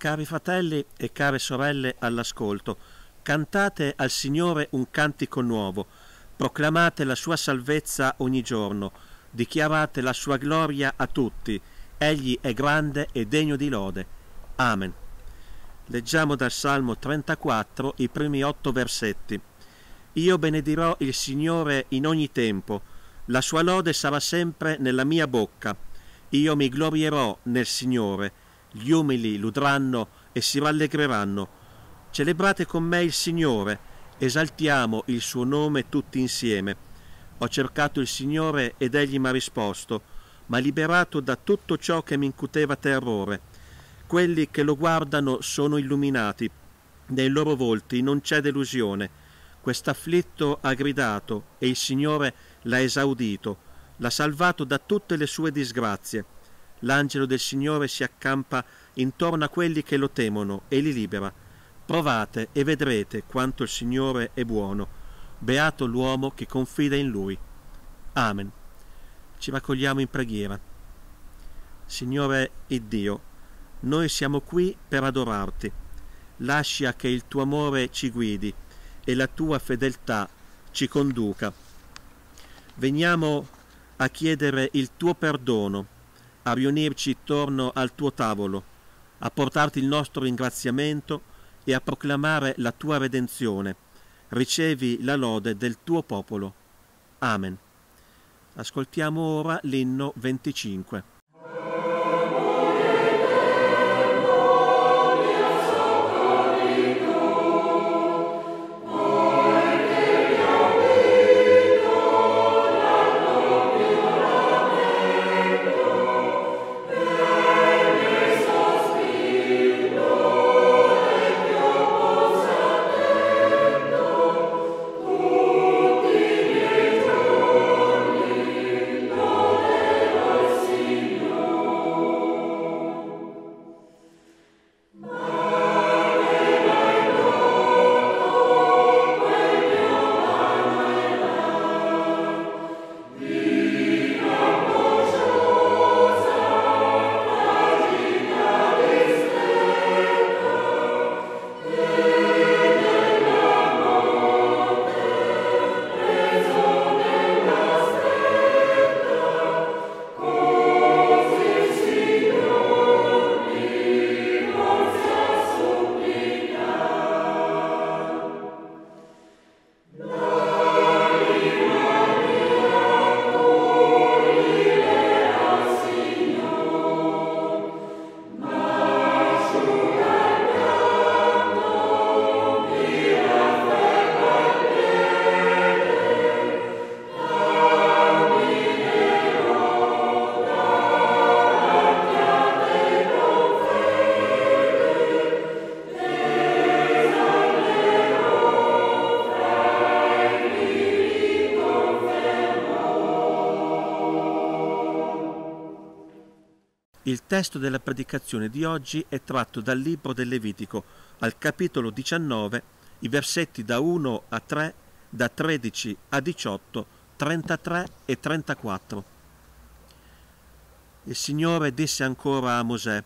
Cari fratelli e care sorelle all'ascolto, cantate al Signore un cantico nuovo, proclamate la sua salvezza ogni giorno, dichiarate la sua gloria a tutti, egli è grande e degno di lode. Amen. Leggiamo dal Salmo 34 i primi otto versetti. Io benedirò il Signore in ogni tempo, la sua lode sarà sempre nella mia bocca. Io mi glorierò nel Signore gli umili ludranno e si rallegreranno. Celebrate con me il Signore, esaltiamo il suo nome tutti insieme. Ho cercato il Signore ed egli mi ha risposto, ma liberato da tutto ciò che mi incuteva terrore. Quelli che lo guardano sono illuminati, nei loro volti non c'è delusione. Quest'afflitto ha gridato e il Signore l'ha esaudito, l'ha salvato da tutte le sue disgrazie. L'angelo del Signore si accampa intorno a quelli che lo temono e li libera. Provate e vedrete quanto il Signore è buono. Beato l'uomo che confida in Lui. Amen. Ci raccogliamo in preghiera. Signore e Dio, noi siamo qui per adorarti. Lascia che il tuo amore ci guidi e la tua fedeltà ci conduca. Veniamo a chiedere il tuo perdono a riunirci intorno al tuo tavolo, a portarti il nostro ringraziamento e a proclamare la tua redenzione. Ricevi la lode del tuo popolo. Amen. Ascoltiamo ora l'inno 25. testo della predicazione di oggi è tratto dal libro del Levitico, al capitolo 19, i versetti da 1 a 3, da 13 a 18, 33 e 34. Il Signore disse ancora a Mosè,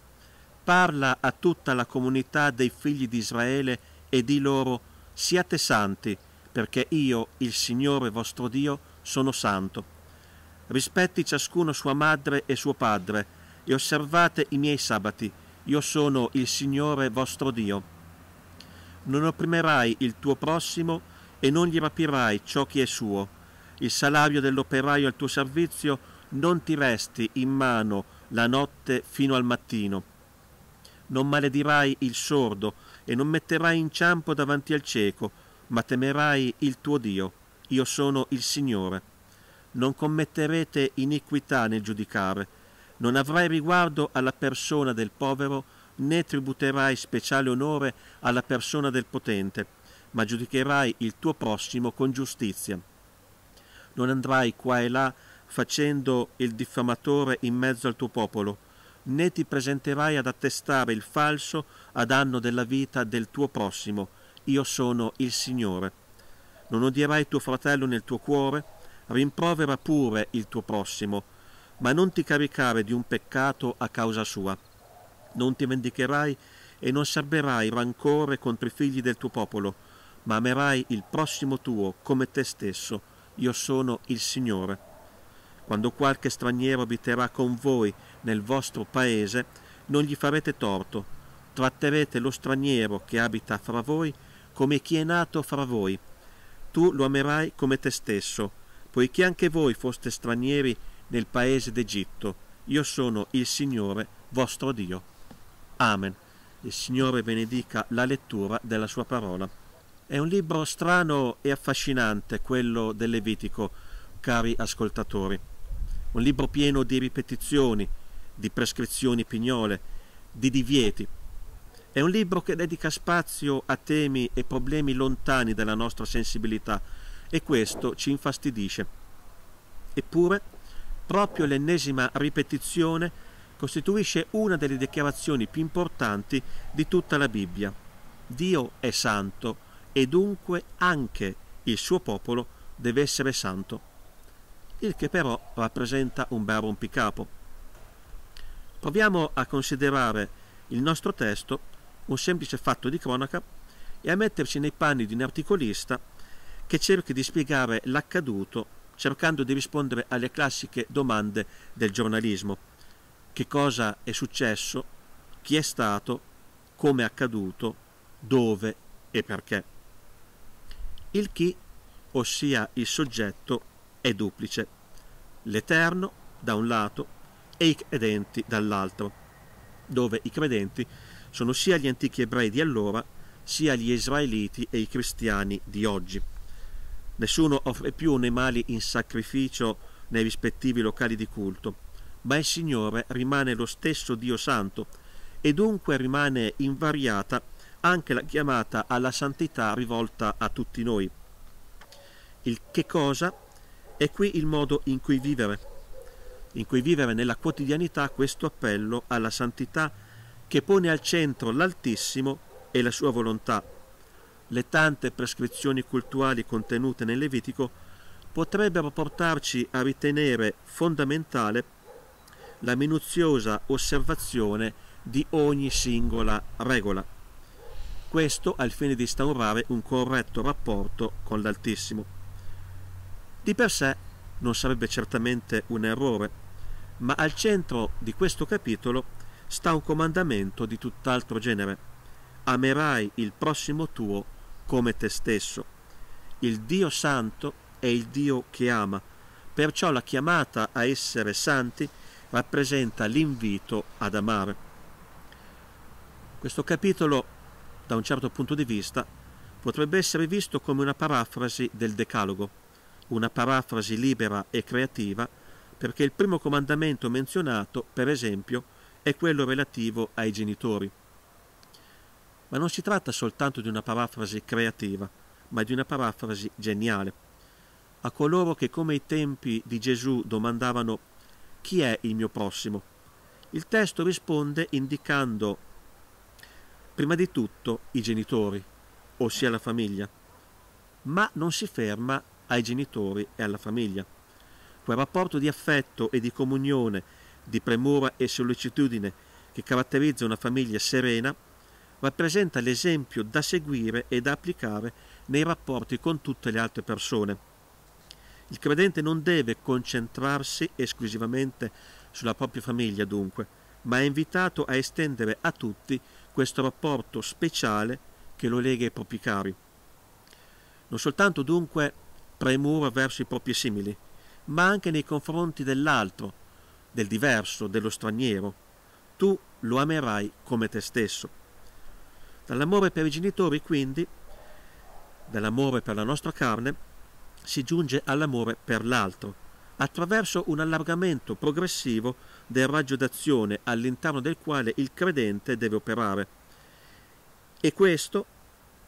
Parla a tutta la comunità dei figli di Israele e di loro, siate santi, perché io, il Signore vostro Dio, sono santo. Rispetti ciascuno sua madre e suo padre, e osservate i miei sabati. Io sono il Signore vostro Dio. Non opprimerai il tuo prossimo e non gli rapirai ciò che è suo. Il salario dell'operaio al tuo servizio non ti resti in mano la notte fino al mattino. Non maledirai il sordo e non metterai inciampo davanti al cieco, ma temerai il tuo Dio. Io sono il Signore. Non commetterete iniquità nel giudicare, non avrai riguardo alla persona del povero, né tributerai speciale onore alla persona del potente, ma giudicherai il tuo prossimo con giustizia. Non andrai qua e là facendo il diffamatore in mezzo al tuo popolo, né ti presenterai ad attestare il falso a danno della vita del tuo prossimo. Io sono il Signore. Non odierai tuo fratello nel tuo cuore, rimprovera pure il tuo prossimo, ma non ti caricare di un peccato a causa sua. Non ti vendicherai e non serberai rancore contro i figli del tuo popolo, ma amerai il prossimo tuo come te stesso. Io sono il Signore. Quando qualche straniero abiterà con voi nel vostro paese, non gli farete torto. Tratterete lo straniero che abita fra voi come chi è nato fra voi. Tu lo amerai come te stesso, poiché anche voi foste stranieri nel paese d'Egitto. Io sono il Signore vostro Dio. Amen. Il Signore benedica la lettura della sua parola. È un libro strano e affascinante quello del Levitico, cari ascoltatori. Un libro pieno di ripetizioni, di prescrizioni pignole, di divieti. È un libro che dedica spazio a temi e problemi lontani dalla nostra sensibilità e questo ci infastidisce. Eppure Proprio l'ennesima ripetizione costituisce una delle dichiarazioni più importanti di tutta la Bibbia. Dio è santo e dunque anche il suo popolo deve essere santo, il che però rappresenta un bel rompicapo. Proviamo a considerare il nostro testo un semplice fatto di cronaca e a metterci nei panni di un articolista che cerchi di spiegare l'accaduto cercando di rispondere alle classiche domande del giornalismo. Che cosa è successo? Chi è stato? Come è accaduto? Dove e perché? Il chi, ossia il soggetto, è duplice. L'eterno, da un lato, e i credenti, dall'altro, dove i credenti sono sia gli antichi ebrei di allora, sia gli israeliti e i cristiani di oggi. Nessuno offre più animali in sacrificio nei rispettivi locali di culto, ma il Signore rimane lo stesso Dio Santo e dunque rimane invariata anche la chiamata alla santità rivolta a tutti noi. Il che cosa è qui il modo in cui vivere, in cui vivere nella quotidianità questo appello alla santità che pone al centro l'Altissimo e la sua volontà le tante prescrizioni cultuali contenute nel Levitico potrebbero portarci a ritenere fondamentale la minuziosa osservazione di ogni singola regola. Questo al fine di instaurare un corretto rapporto con l'Altissimo. Di per sé non sarebbe certamente un errore, ma al centro di questo capitolo sta un comandamento di tutt'altro genere. Amerai il prossimo tuo come te stesso. Il Dio Santo è il Dio che ama, perciò la chiamata a essere santi rappresenta l'invito ad amare. Questo capitolo, da un certo punto di vista, potrebbe essere visto come una parafrasi del Decalogo, una parafrasi libera e creativa, perché il primo comandamento menzionato, per esempio, è quello relativo ai genitori. Ma non si tratta soltanto di una parafrasi creativa, ma di una parafrasi geniale. A coloro che come ai tempi di Gesù domandavano chi è il mio prossimo, il testo risponde indicando prima di tutto i genitori, ossia la famiglia, ma non si ferma ai genitori e alla famiglia. Quel rapporto di affetto e di comunione, di premura e sollecitudine che caratterizza una famiglia serena rappresenta l'esempio da seguire e da applicare nei rapporti con tutte le altre persone. Il credente non deve concentrarsi esclusivamente sulla propria famiglia, dunque, ma è invitato a estendere a tutti questo rapporto speciale che lo lega ai propri cari. Non soltanto dunque premura verso i propri simili, ma anche nei confronti dell'altro, del diverso, dello straniero. Tu lo amerai come te stesso. Dall'amore per i genitori, quindi, dall'amore per la nostra carne, si giunge all'amore per l'altro, attraverso un allargamento progressivo del raggio d'azione all'interno del quale il credente deve operare. E questo,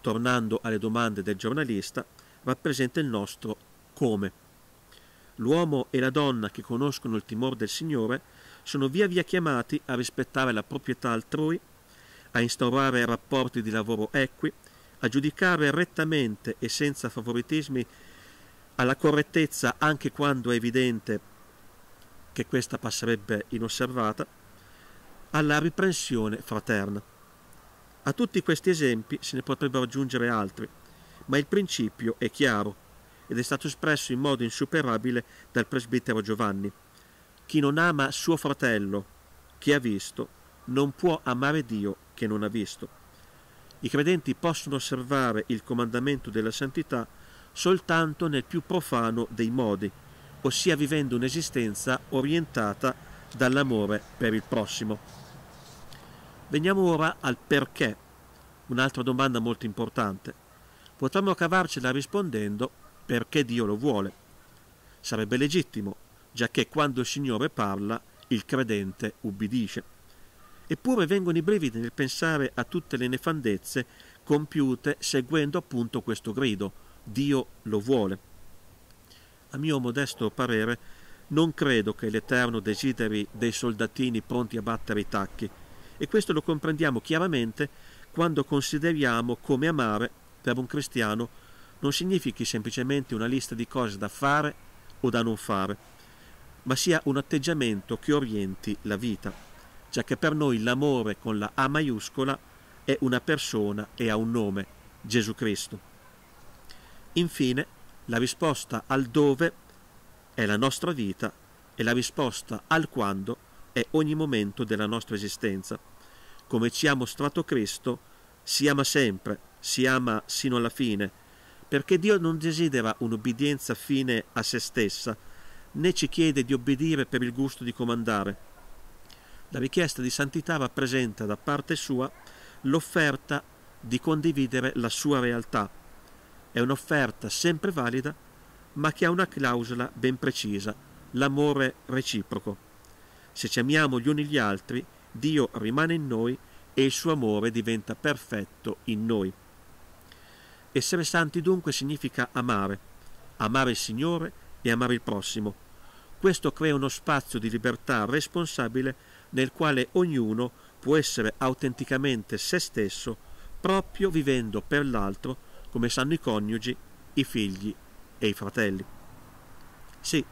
tornando alle domande del giornalista, rappresenta il nostro come. L'uomo e la donna che conoscono il timore del Signore sono via via chiamati a rispettare la proprietà altrui a instaurare rapporti di lavoro equi, a giudicare rettamente e senza favoritismi alla correttezza anche quando è evidente che questa passerebbe inosservata, alla riprensione fraterna. A tutti questi esempi se ne potrebbero aggiungere altri, ma il principio è chiaro ed è stato espresso in modo insuperabile dal presbitero Giovanni. Chi non ama suo fratello, chi ha visto, non può amare Dio che non ha visto. I credenti possono osservare il comandamento della santità soltanto nel più profano dei modi, ossia vivendo un'esistenza orientata dall'amore per il prossimo. Veniamo ora al perché, un'altra domanda molto importante. Potremmo cavarcela rispondendo perché Dio lo vuole. Sarebbe legittimo, già che quando il Signore parla, il credente ubbidisce. Eppure vengono i brividi nel pensare a tutte le nefandezze compiute seguendo appunto questo grido. Dio lo vuole. A mio modesto parere, non credo che l'Eterno desideri dei soldatini pronti a battere i tacchi, e questo lo comprendiamo chiaramente quando consideriamo come amare per un cristiano non significhi semplicemente una lista di cose da fare o da non fare, ma sia un atteggiamento che orienti la vita cioè che per noi l'amore con la A maiuscola è una persona e ha un nome, Gesù Cristo. Infine, la risposta al dove è la nostra vita e la risposta al quando è ogni momento della nostra esistenza. Come ci ha mostrato Cristo, si ama sempre, si ama sino alla fine, perché Dio non desidera un'obbedienza fine a se stessa, né ci chiede di obbedire per il gusto di comandare, la richiesta di santità rappresenta da parte sua l'offerta di condividere la sua realtà. È un'offerta sempre valida, ma che ha una clausola ben precisa, l'amore reciproco. Se ci amiamo gli uni gli altri, Dio rimane in noi e il suo amore diventa perfetto in noi. Essere santi dunque significa amare, amare il Signore e amare il prossimo. Questo crea uno spazio di libertà responsabile nel quale ognuno può essere autenticamente se stesso proprio vivendo per l'altro come sanno i coniugi, i figli e i fratelli. Sì,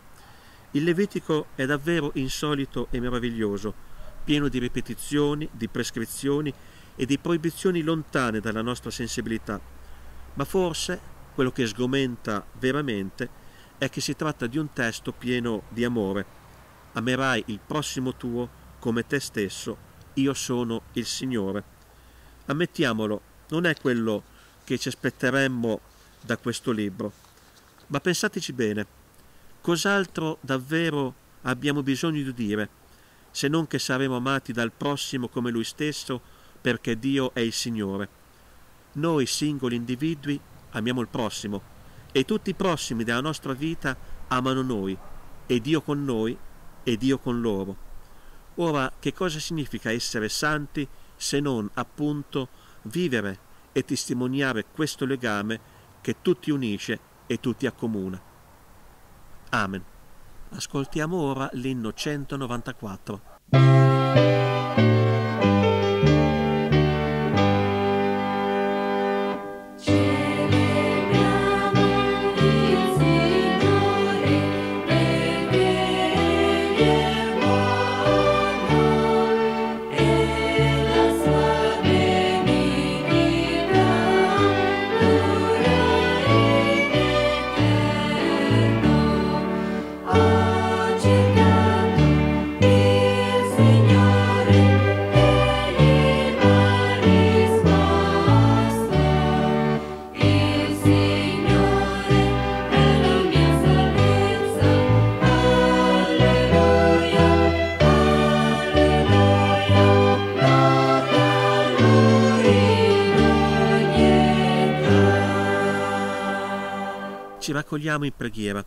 il Levitico è davvero insolito e meraviglioso, pieno di ripetizioni, di prescrizioni e di proibizioni lontane dalla nostra sensibilità, ma forse quello che sgomenta veramente è che si tratta di un testo pieno di amore. Amerai il prossimo tuo come te stesso, io sono il Signore. Ammettiamolo, non è quello che ci aspetteremmo da questo libro, ma pensateci bene, cos'altro davvero abbiamo bisogno di dire, se non che saremo amati dal prossimo come Lui stesso, perché Dio è il Signore. Noi singoli individui amiamo il prossimo e tutti i prossimi della nostra vita amano noi, e Dio con noi e Dio con loro. Ora, che cosa significa essere santi se non appunto vivere e testimoniare questo legame che tutti unisce e tutti accomuna? Amen. Ascoltiamo ora l'inno 194. ci raccogliamo in preghiera.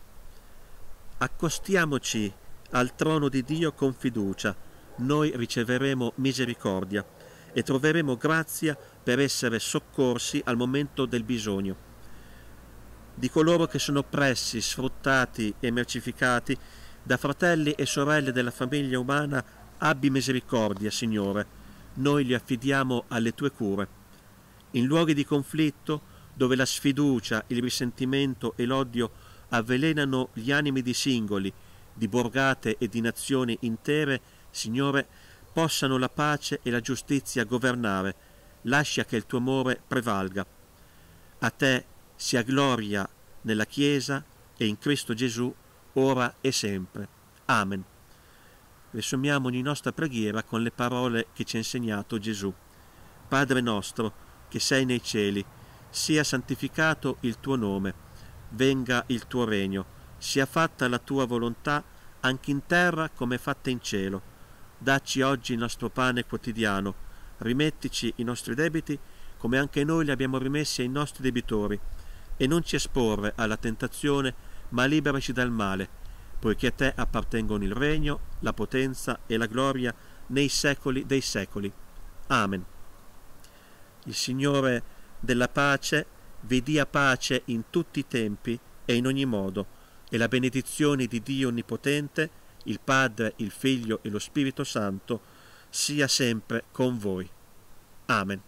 Accostiamoci al trono di Dio con fiducia, noi riceveremo misericordia e troveremo grazia per essere soccorsi al momento del bisogno. Di coloro che sono oppressi, sfruttati e mercificati, da fratelli e sorelle della famiglia umana, abbi misericordia, Signore, noi li affidiamo alle tue cure. In luoghi di conflitto, dove la sfiducia, il risentimento e l'odio avvelenano gli animi di singoli, di borgate e di nazioni intere, Signore, possano la pace e la giustizia governare, lascia che il tuo amore prevalga. A te sia gloria nella Chiesa e in Cristo Gesù, ora e sempre. Amen. Riassumiamo ogni nostra preghiera con le parole che ci ha insegnato Gesù. Padre nostro, che sei nei cieli, sia santificato il tuo nome, venga il tuo regno, sia fatta la tua volontà anche in terra come fatta in cielo. Dacci oggi il nostro pane quotidiano, rimettici i nostri debiti come anche noi li abbiamo rimessi ai nostri debitori, e non ci esporre alla tentazione, ma liberaci dal male, poiché a te appartengono il regno, la potenza e la gloria nei secoli dei secoli. Amen. Il Signore della pace vi dia pace in tutti i tempi e in ogni modo, e la benedizione di Dio Onnipotente, il Padre, il Figlio e lo Spirito Santo, sia sempre con voi. Amen.